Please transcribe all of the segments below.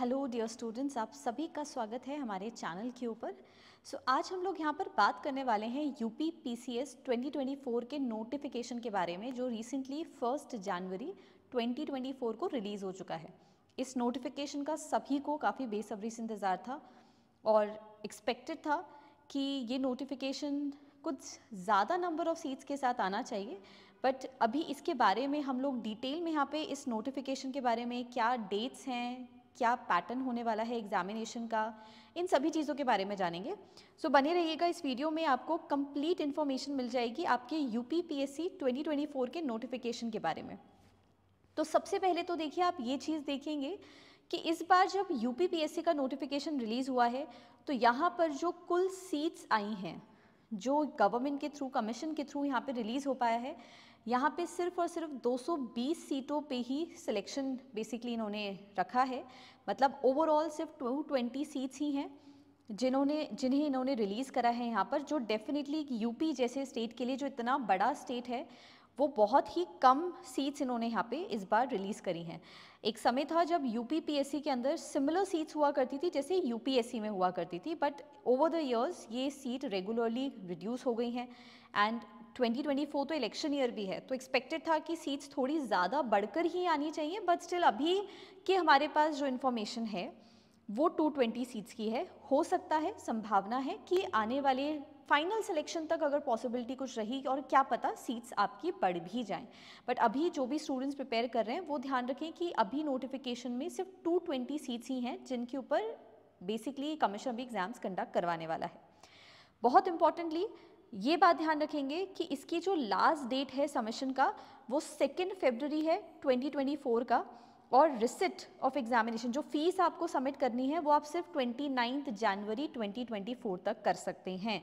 hello dear students आप सभी का स्वागत है हमारे चैनल के ऊपर सो so, आज हम लोग यहाँ पर बात करने वाले हैं यूपी पीसीएस 2024 के नोटिफिकेशन के बारे में जो रिसेंटली फर्स्ट जनवरी 2024 को रिलीज़ हो चुका है इस नोटिफिकेशन का सभी को काफ़ी बेसब्री से इंतज़ार था और एक्सपेक्टेड था कि ये नोटिफिकेशन कुछ ज़्यादा नंबर ऑफ़ सीट्स के साथ आना चाहिए बट अभी इसके बारे में हम लोग डिटेल में यहाँ पे इस नोटिफिकेशन के बारे में क्या डेट्स हैं क्या पैटर्न होने वाला है एग्जामिनेशन का इन सभी चीज़ों के बारे में जानेंगे सो so, बने रहिएगा इस वीडियो में आपको कंप्लीट इन्फॉर्मेशन मिल जाएगी आपके U P P S C twenty twenty four के नोटिफिकेशन के बारे में तो सबसे पहले तो देखिए आप ये चीज़ देखेंगे कि इस बार जब U P P S C का नोटिफिकेशन रिलीज़ हुआ है तो यहाँ पर जो कुल सीट्स आई हैं जो गवर्नमेंट के थ्रू कमीशन के थ्रू यहाँ पे रिलीज़ हो पाया है यहाँ पे सिर्फ और सिर्फ 220 सीटों पे ही सिलेक्शन बेसिकली इन्होंने रखा है मतलब ओवरऑल सिर्फ 220 सीट्स ही हैं जिन्होंने जिन्हें इन्होंने रिलीज़ करा है यहाँ पर जो डेफिनेटली यूपी जैसे स्टेट के लिए जो इतना बड़ा स्टेट है वो बहुत ही कम सीट्स इन्होंने यहाँ पे इस बार रिलीज़ करी हैं एक समय था जब यूपी पीएससी के अंदर सिमिलर सीट्स हुआ करती थी जैसे यूपीएससी में हुआ करती थी बट ओवर द ईयर्स ये सीट रेगुलरली रिड्यूस हो गई हैं एंड 2024 तो इलेक्शन ईयर भी है तो एक्सपेक्टेड था कि सीट्स थोड़ी ज़्यादा बढ़कर ही आनी चाहिए बट स्टिल अभी के हमारे पास जो इन्फॉर्मेशन है वो 220 सीट्स की है हो सकता है संभावना है कि आने वाले फाइनल सिलेक्शन तक अगर पॉसिबिलिटी कुछ रही और क्या पता सीट्स आपकी बढ़ भी जाएं बट अभी जो भी स्टूडेंट्स प्रिपेयर कर रहे हैं वो ध्यान रखें कि अभी नोटिफिकेशन में सिर्फ 220 सीट्स ही हैं जिनके ऊपर बेसिकली कमीशन भी एग्ज़ाम्स कंडक्ट करवाने वाला है बहुत इंपॉर्टेंटली ये बात ध्यान रखेंगे कि इसकी जो लास्ट डेट है सबमिशन का वो सेकेंड फेबररी है 2024 का और रिसिट ऑफ एग्जामिनेशन जो फीस आपको सबमिट करनी है वो आप सिर्फ ट्वेंटी नाइन्थ जनवरी 2024 तक कर सकते हैं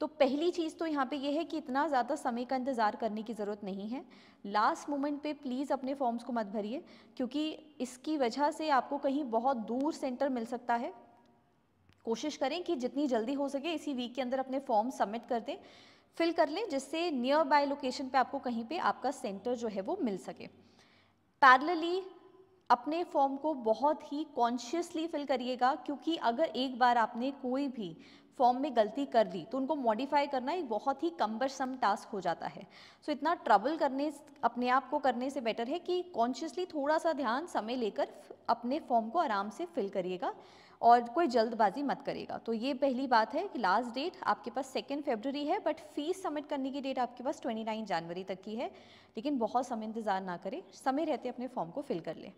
तो पहली चीज़ तो यहाँ पे ये है कि इतना ज़्यादा समय का इंतज़ार करने की ज़रूरत नहीं है लास्ट मोमेंट पे प्लीज़ अपने फॉर्म्स को मत भरिए क्योंकि इसकी वजह से आपको कहीं बहुत दूर सेंटर मिल सकता है कोशिश करें कि जितनी जल्दी हो सके इसी वीक के अंदर अपने फॉर्म सबमिट कर दें फिल कर लें जिससे नियर बाय लोकेशन पे आपको कहीं पे आपका सेंटर जो है वो मिल सके पैरलली अपने फॉर्म को बहुत ही कॉन्शियसली फिल करिएगा क्योंकि अगर एक बार आपने कोई भी फॉर्म में गलती कर दी तो उनको मॉडिफाई करना एक बहुत ही कम्बरसम टास्क हो जाता है सो so, इतना ट्रबल करने अपने आप को करने से बेटर है कि कॉन्शियसली थोड़ा सा ध्यान समय लेकर अपने फॉर्म को आराम से फिल करिएगा और कोई जल्दबाजी मत करेगा तो ये पहली बात है कि लास्ट डेट आपके पास सेकेंड फेबररी है बट फीस सबमिट करने की डेट आपके पास 29 जनवरी तक की है लेकिन बहुत समय इंतज़ार ना करें समय रहते अपने फॉर्म को फिल कर लें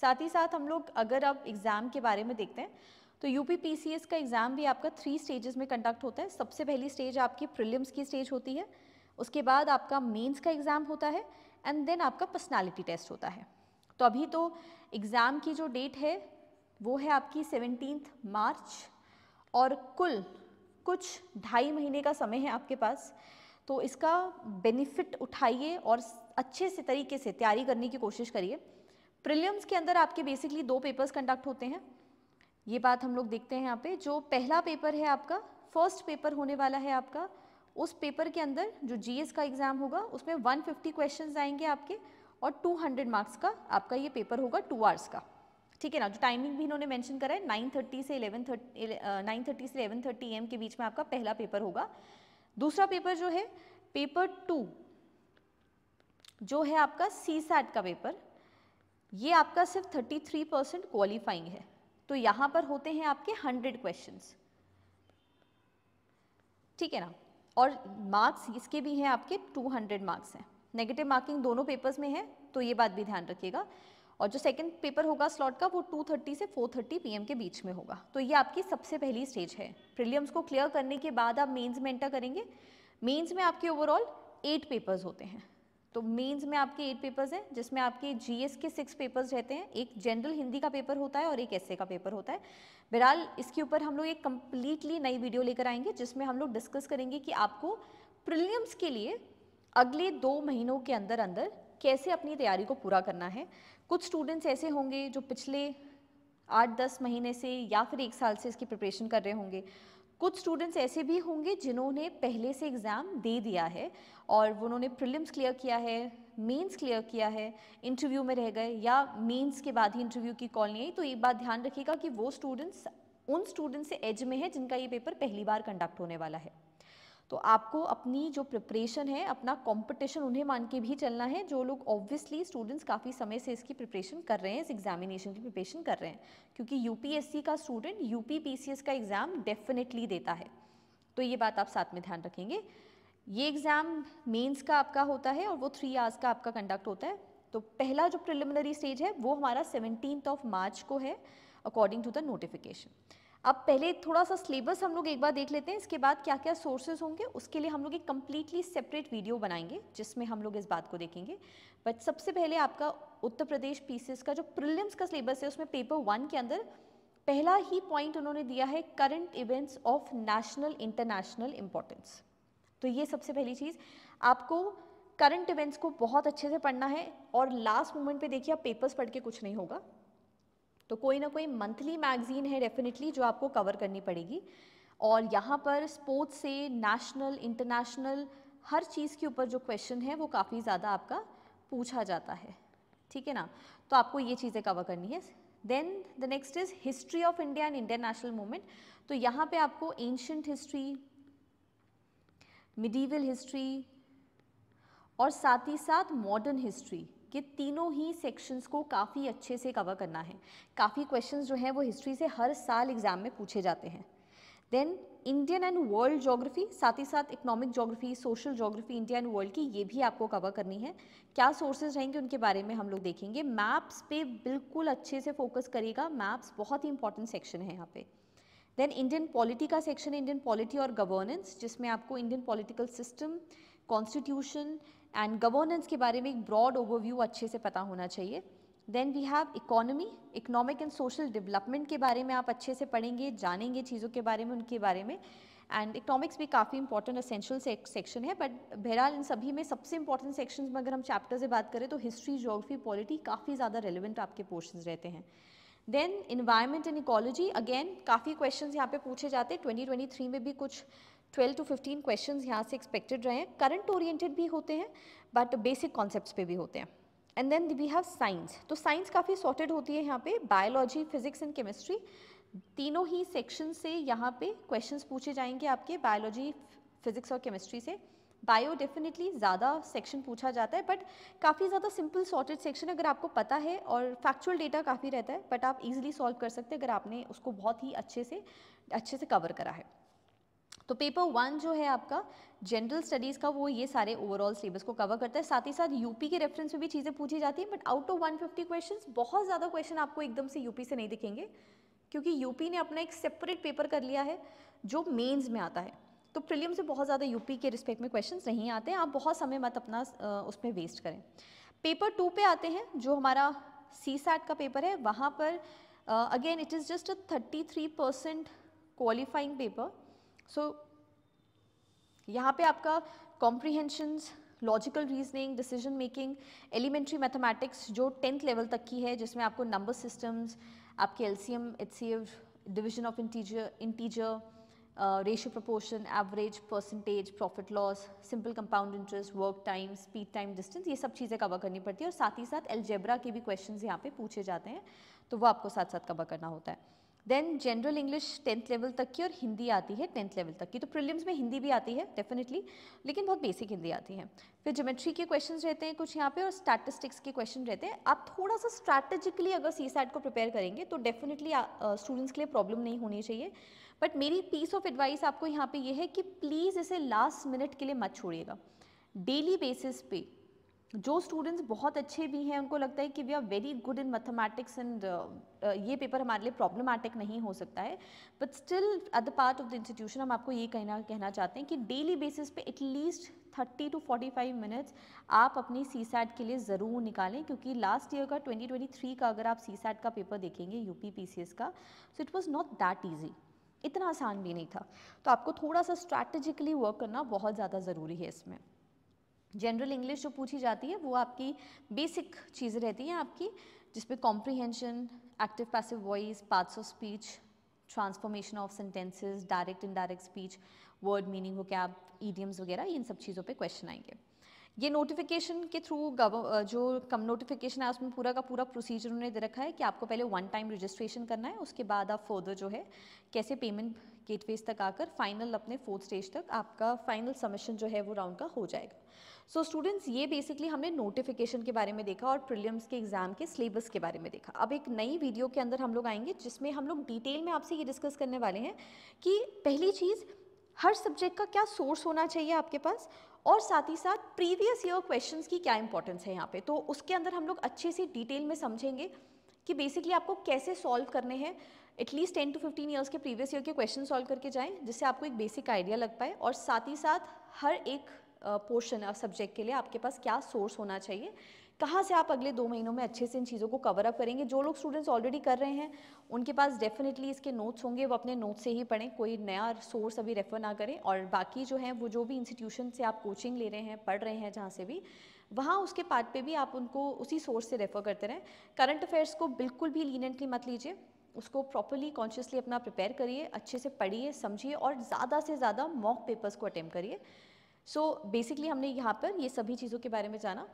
साथ ही साथ हम लोग अगर आप एग्ज़ाम के बारे में देखते हैं तो यू पी का एग्ज़ाम भी आपका थ्री स्टेजेस में कंडक्ट होता है सबसे पहली स्टेज आपकी प्रिलियम्स की स्टेज होती है उसके बाद आपका मेन्स का एग्ज़ाम होता है एंड देन आपका पर्सनालिटी टेस्ट होता है तो अभी तो एग्ज़ाम की जो डेट है वो है आपकी सेवनटीन मार्च और कुल कुछ ढाई महीने का समय है आपके पास तो इसका बेनिफिट उठाइए और अच्छे से तरीके से तैयारी करने की कोशिश करिए प्रिलियम्स के अंदर आपके बेसिकली दो पेपर्स कंडक्ट होते हैं ये बात हम लोग देखते हैं यहाँ पे जो पहला पेपर है आपका फर्स्ट पेपर होने वाला है आपका उस पेपर के अंदर जो जीएस का एग्ज़ाम होगा उसमें 150 क्वेश्चंस आएंगे आपके और 200 मार्क्स का आपका ये पेपर होगा टू आवर्स का ठीक है ना जो टाइमिंग भी इन्होंने मेंशन करा है 9:30 से 11:30 9:30 से 11:30 एम के बीच में आपका पहला पेपर होगा दूसरा पेपर जो है पेपर टू जो है आपका सी सैट का पेपर ये आपका सिर्फ 33 परसेंट क्वालिफाइंग है तो यहाँ पर होते हैं आपके 100 क्वेश्चंस ठीक है ना और मार्क्स इसके भी हैं आपके 200 मार्क्स हैं नेगेटिव मार्किंग दोनों पेपर्स में है तो ये बात भी ध्यान रखिएगा और जो सेकेंड पेपर होगा स्लॉट का वो 2:30 से 4:30 पीएम के बीच में होगा तो ये आपकी सबसे पहली स्टेज है प्रिलियम्स को क्लियर करने के बाद आप मेंस में एंटर करेंगे मेंस में आपके ओवरऑल एट पेपर्स होते हैं तो मेंस में आपके एट पेपर्स हैं जिसमें आपके जीएस के सिक्स पेपर्स रहते हैं एक जनरल हिंदी का पेपर होता है और एक एसए का पेपर होता है बहरहाल इसके ऊपर हम लोग एक कम्प्लीटली नई वीडियो लेकर आएंगे जिसमें हम लोग डिस्कस करेंगे कि आपको प्रिलियम्स के लिए अगले दो महीनों के अंदर अंदर कैसे अपनी तैयारी को पूरा करना है कुछ स्टूडेंट्स ऐसे होंगे जो पिछले आठ दस महीने से या फिर एक साल से इसकी प्रिपरेशन कर रहे होंगे कुछ स्टूडेंट्स ऐसे भी होंगे जिन्होंने पहले से एग्ज़ाम दे दिया है और उन्होंने प्रिलिम्स क्लियर किया है मेंस क्लियर किया है इंटरव्यू में रह गए या मेंस के बाद ही इंटरव्यू की कॉल नहीं आई तो एक बात ध्यान रखिएगा कि वो स्टूडेंट्स उन स्टूडेंट्स से एज में है जिनका ये पेपर पहली बार कंडक्ट होने वाला है तो आपको अपनी जो प्रिपरेशन है अपना कंपटीशन उन्हें मान के भी चलना है जो लोग ऑब्वियसली स्टूडेंट्स काफ़ी समय से इसकी प्रिपरेशन कर रहे हैं इस एग्जामिनेशन की प्रिपरेशन कर रहे हैं क्योंकि यूपीएससी का स्टूडेंट यूपी पीसीएस का एग्ज़ाम डेफिनेटली देता है तो ये बात आप साथ में ध्यान रखेंगे ये एग्ज़ाम मेन्स का आपका होता है और वो थ्री आवर्स का आपका कंडक्ट होता है तो पहला जो प्रिलिमिनरी स्टेज है वो हमारा सेवनटीन ऑफ मार्च को है अकॉर्डिंग टू द नोटिफिकेशन अब पहले थोड़ा सा सिलेबस हम लोग एक बार देख लेते हैं इसके बाद क्या क्या सोर्सेज होंगे उसके लिए हम लोग एक कम्प्लीटली सेपरेट वीडियो बनाएंगे जिसमें हम लोग इस बात को देखेंगे बट सबसे पहले आपका उत्तर प्रदेश पीसीएस का जो प्रिलियम्स का सिलेबस है उसमें पेपर वन के अंदर पहला ही पॉइंट उन्होंने दिया है current events of national international importance तो ये सबसे पहली चीज़ आपको करंट इवेंट्स को बहुत अच्छे से पढ़ना है और लास्ट मोमेंट पे देखिए आप पेपर्स पढ़ के कुछ नहीं होगा तो कोई ना कोई मंथली मैगजीन है डेफिनेटली जो आपको कवर करनी पड़ेगी और यहाँ पर स्पोर्ट्स से नेशनल इंटरनेशनल हर चीज़ के ऊपर जो क्वेश्चन है वो काफ़ी ज़्यादा आपका पूछा जाता है ठीक है ना तो आपको ये चीज़ें कवर करनी है then the next is history of India and Indian national movement तो यहाँ पे आपको एंशंट हिस्ट्री मिडीवल हिस्ट्री और साथ ही साथ मॉडर्न हिस्ट्री ये तीनों ही सेक्शंस को काफ़ी अच्छे से कवर करना है काफ़ी क्वेश्चंस जो हैं वो हिस्ट्री से हर साल एग्ज़ाम में पूछे जाते हैं then Indian and world geography साथ ही साथ economic geography social geography India and world की ये भी आपको कवर करनी है क्या सोर्सेज रहेंगे उनके बारे में हम लोग देखेंगे मैप्स पे बिल्कुल अच्छे से फोकस करेगा मैप्स बहुत ही इंपॉर्टेंट सेक्शन है यहाँ पे देन इंडियन पॉलिटी का सेक्शन है इंडियन पॉलिटी और गवर्नेंस जिसमें आपको Indian political system constitution and governance के बारे में एक ब्रॉड ओवरव्यू अच्छे से पता होना चाहिए then we have economy economic and social development के बारे में आप अच्छे से पढ़ेंगे जानेंगे चीज़ों के बारे में उनके बारे में एंड इकोनॉमिक्स भी काफ़ी इंपॉर्टेंट असेंशियल सेक्शन है बट बहरहाल इन सभी में सबसे इंपॉर्टेंट सेक्शन में अगर हम चैप्टर से बात करें तो हिस्ट्री जोग्राफी पॉलिटी काफ़ी ज़्यादा रेलिवेंट आपके पोर्शन रहते हैं then environment and ecology again काफ़ी क्वेश्चन यहाँ पे पूछे जाते हैं ट्वेंटी ट्वेंटी थ्री में भी कुछ ट्वेल्व टू फिफ्टीन क्वेश्चन यहाँ से एक्सपेक्टेड रहे हैं करंट ओरिएंटेड भी होते हैं बट बेसिक कॉन्सेप्ट पे भी होते हैं and then we have science तो साइंस काफ़ी सॉर्टेड होती है यहाँ पे बायोलॉजी फिजिक्स एंड केमिस्ट्री तीनों ही सेक्शन से यहाँ पे क्वेश्चंस पूछे जाएंगे आपके बायोलॉजी फिजिक्स और केमिस्ट्री से बायो डेफिनेटली ज़्यादा सेक्शन पूछा जाता है बट काफ़ी ज़्यादा सिंपल सॉर्टेड सेक्शन अगर आपको पता है और फैक्चुअल डेटा काफ़ी रहता है बट आप इजिली सॉल्व कर सकते हैं अगर आपने उसको बहुत ही अच्छे से अच्छे से कवर करा है तो पेपर वन जो है आपका जनरल स्टडीज़ का वो ये सारे ओवरऑल सिलेबस को कवर करता है साथ ही साथ यूपी के रेफरेंस में भी चीज़ें पूछी जाती हैं बट आउट ऑफ 150 क्वेश्चन बहुत ज़्यादा क्वेश्चन आपको एकदम से यूपी से नहीं दिखेंगे क्योंकि यूपी ने अपना एक सेपरेट पेपर कर लिया है जो मेन्स में आता है तो प्रिलियम से बहुत ज़्यादा यूपी के रिस्पेक्ट में क्वेश्चन नहीं आते आप बहुत समय मत अपना उसमें वेस्ट करें पेपर टू पे आते हैं जो हमारा सी का पेपर है वहाँ पर again it is just a thirty qualifying paper so यहाँ पे आपका comprehensions logical reasoning decision making elementary mathematics जो टेंथ लेवल तक की है जिसमें आपको नंबर सिस्टम्स आपके L C M H C F division of integer integer ratio proportion average percentage profit loss simple compound interest work time speed time distance ये सब चीज़ें कवर करनी पड़ती है और साथ ही साथ एल्जेब्रा के भी क्वेश्चन यहाँ पे पूछे जाते हैं तो वो आपको साथ साथ कवर करना होता है then general English tenth level तक की और हिंदी आती है टेंथ लेवल तक की तो प्रिलियम्स में हिंदी भी आती है डेफिनेटली लेकिन बहुत बेसिक हिंदी आती है फिर ज्योमेट्री के क्वेश्चन रहते हैं कुछ यहाँ पे और स्टैटिस्टिक्स के क्वेश्चन रहते हैं आप थोड़ा सा स्ट्रैटेजिकली अगर सी को प्रिपेयर करेंगे तो डेफिनेटली स्टूडेंट्स के लिए प्रॉब्लम नहीं होनी चाहिए बट मेरी पीस ऑफ एडवाइस आपको यहाँ पे ये यह है कि प्लीज़ इसे लास्ट मिनट के लिए मत छोड़िएगा डेली बेसिस पे जो स्टूडेंट्स बहुत अच्छे भी हैं उनको लगता है कि we are very good in mathematics and ये पेपर हमारे लिए प्रॉब्लमैटिक नहीं हो सकता है but still at the part of the institution हम आपको ये कहना कहना चाहते हैं कि डेली बेसिस पे एटलीस्ट 30 टू 45 मिनट्स आप अपनी सी सैट के लिए ज़रूर निकालें क्योंकि लास्ट ईयर का 2023 का अगर आप सी सैट का पेपर देखेंगे यू पी का so it was not that easy इतना आसान भी नहीं था तो आपको थोड़ा सा स्ट्रैटेजिकली वर्क करना बहुत ज़्यादा ज़रूरी है इसमें जनरल इंग्लिश जो पूछी जाती है वो आपकी बेसिक चीज़ें रहती हैं आपकी जिसमें comprehension active passive voice parts of speech transformation of sentences direct indirect speech word meaning हो क्या ईडियम्स वगैरह इन सब चीज़ों पे क्वेश्चन आएंगे ये नोटिफिकेशन के थ्रू जो कम नोटिफिकेशन है उसमें पूरा का पूरा प्रोसीजर उन्होंने दे रखा है कि आपको पहले वन टाइम रजिस्ट्रेशन करना है उसके बाद आप फर्दर जो है कैसे पेमेंट गेटवेज तक आकर फाइनल अपने फोर्थ स्टेज तक आपका फाइनल सबमिशन जो है वो राउंड का हो जाएगा सो so, स्टूडेंट्स ये बेसिकली हमने नोटिफिकेशन के बारे में देखा और प्रिलियम्स के एग्जाम के सिलेबस के बारे में देखा अब एक नई वीडियो के अंदर हम लोग आएंगे जिसमें हम लोग डिटेल में आपसे ये डिस्कस करने वाले हैं कि पहली चीज़ हर सब्जेक्ट का क्या सोर्स होना चाहिए आपके पास और साथ ही साथ प्रीवियस ईयर क्वेश्चंस की क्या इंपॉर्टेंस है यहाँ पे तो उसके अंदर हम लोग अच्छे से डिटेल में समझेंगे कि बेसिकली आपको कैसे सॉल्व करने हैं at least ten to fifteen years के प्रीवियस ईयर के क्वेश्चन सॉल्व करके जाएं जिससे आपको एक बेसिक आइडिया लग पाए और साथ ही साथ हर एक पोर्शन सब्जेक्ट के लिए आपके पास क्या सोर्स होना चाहिए कहाँ से आप अगले दो महीनों में अच्छे से इन चीज़ों को कवर अप करेंगे जो लोग स्टूडेंट्स ऑलरेडी कर रहे हैं उनके पास डेफिनेटली इसके नोट्स होंगे वो अपने नोट्स से ही पढ़ें कोई नया सोर्स अभी रेफ़र ना करें और बाकी जो है वो जो भी इंस्टीट्यूशन से आप कोचिंग ले रहे हैं पढ़ रहे हैं जहाँ से भी वहाँ उसके पार्ट पे भी आप उनको उसी सोर्स से रेफ़र करते रहें करंट अफेयर्स को बिल्कुल भी लीनेंटली मत लीजिए उसको प्रॉपरली कॉन्शियसली अपना प्रिपेयर करिए अच्छे से पढ़िए समझिए और ज़्यादा से ज़्यादा मॉक पेपर्स को अटैम्प्ट करिए सो so, बेसिकली हमने यहाँ पर ये सभी चीज़ों के बारे में जाना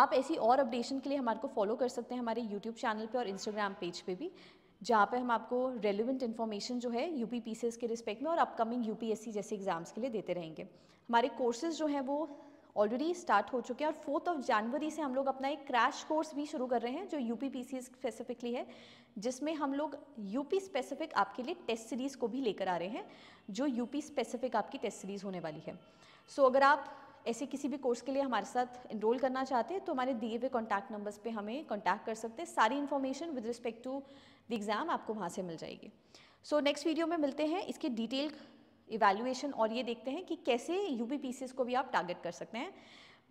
आप ऐसी और अपडेशन के लिए हमारे को फॉलो कर सकते हैं हमारे यूट्यूब चैनल पे और इंस्टाग्राम पेज पे भी जहाँ पे हम आपको रेलिवेंट इन्फॉर्मेशन जो है यू पी के रिस्पेक्ट में और अपकमिंग यू जैसे एग्ज़ाम्स के लिए देते रहेंगे हमारे कोर्सेज जो हैं वो ऑलरेडी स्टार्ट हो चुके हैं और फोर्थ ऑफ जनवरी से हम लोग अपना एक क्रैश कोर्स भी शुरू कर रहे हैं जो यू पी स्पेसिफिकली है जिसमें हम लोग यूपी स्पेसिफिक आपके लिए टेस्ट सीरीज़ को भी लेकर आ रहे हैं जो यूपी स्पेसिफिक आपकी टेस्ट सीरीज़ होने वाली है सो so, अगर आप ऐसे किसी भी कोर्स के लिए हमारे साथ इनरोल करना चाहते हैं तो हमारे दिए हुए कॉन्टैक्ट नंबर्स पे हमें कॉन्टैक्ट कर सकते हैं सारी information with respect to the exam आपको वहाँ से मिल जाएगी सो नेक्स्ट वीडियो में मिलते हैं इसके डिटेल इवेल्युएशन और ये देखते हैं कि कैसे यू पी को भी आप टारगेट कर सकते हैं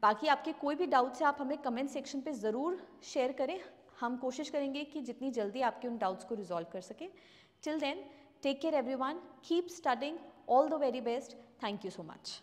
बाकी आपके कोई भी डाउट्स हैं आप हमें कमेंट सेक्शन पर ज़रूर शेयर करें हम कोशिश करेंगे कि जितनी जल्दी आपके उन डाउट्स को रिजॉल्व कर सकें till then take care one keep starting all the very best thank you so much